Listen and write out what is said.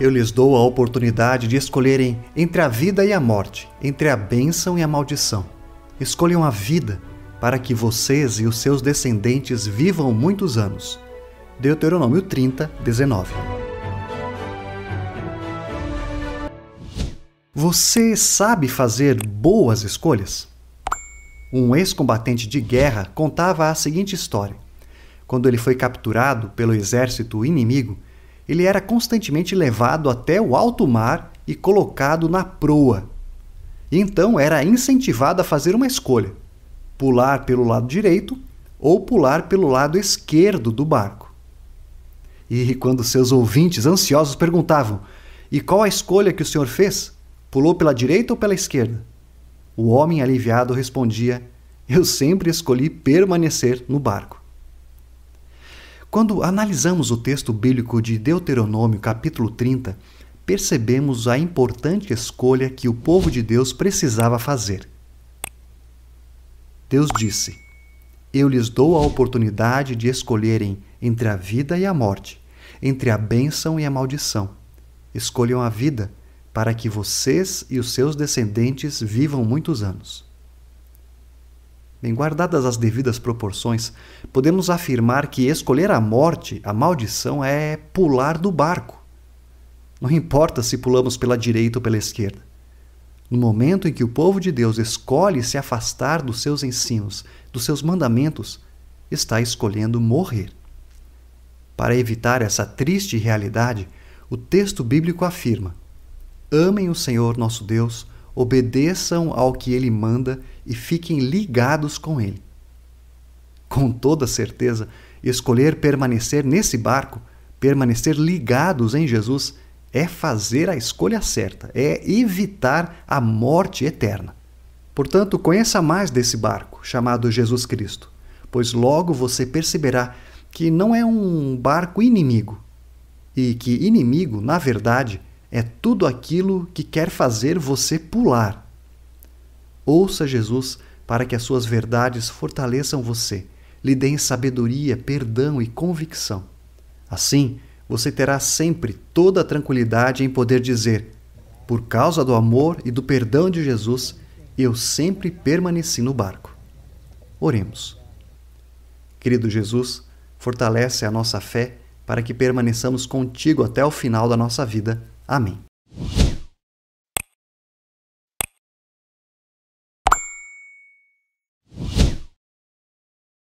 Eu lhes dou a oportunidade de escolherem entre a vida e a morte, entre a bênção e a maldição. Escolham a vida, para que vocês e os seus descendentes vivam muitos anos. Deuteronômio 30, 19. Você sabe fazer boas escolhas? Um ex-combatente de guerra contava a seguinte história. Quando ele foi capturado pelo exército inimigo, ele era constantemente levado até o alto mar e colocado na proa. E então era incentivado a fazer uma escolha: pular pelo lado direito ou pular pelo lado esquerdo do barco. E quando seus ouvintes ansiosos perguntavam: E qual a escolha que o senhor fez? Pulou pela direita ou pela esquerda? O homem aliviado respondia: Eu sempre escolhi permanecer no barco. Quando analisamos o texto bíblico de Deuteronômio, capítulo 30, percebemos a importante escolha que o povo de Deus precisava fazer. Deus disse: Eu lhes dou a oportunidade de escolherem entre a vida e a morte, entre a bênção e a maldição. Escolham a vida, para que vocês e os seus descendentes vivam muitos anos. Bem, guardadas as devidas proporções, podemos afirmar que escolher a morte, a maldição, é pular do barco. Não importa se pulamos pela direita ou pela esquerda. No momento em que o povo de Deus escolhe se afastar dos seus ensinos, dos seus mandamentos, está escolhendo morrer. Para evitar essa triste realidade, o texto bíblico afirma: Amem o Senhor nosso Deus obedeçam ao que ele manda e fiquem ligados com ele. Com toda certeza, escolher permanecer nesse barco, permanecer ligados em Jesus, é fazer a escolha certa, é evitar a morte eterna. Portanto, conheça mais desse barco chamado Jesus Cristo, pois logo você perceberá que não é um barco inimigo e que inimigo, na verdade, é tudo aquilo que quer fazer você pular. Ouça Jesus para que as suas verdades fortaleçam você, lhe deem sabedoria, perdão e convicção. Assim, você terá sempre toda a tranquilidade em poder dizer: Por causa do amor e do perdão de Jesus, eu sempre permaneci no barco. Oremos. Querido Jesus, fortalece a nossa fé para que permaneçamos contigo até o final da nossa vida. Amém.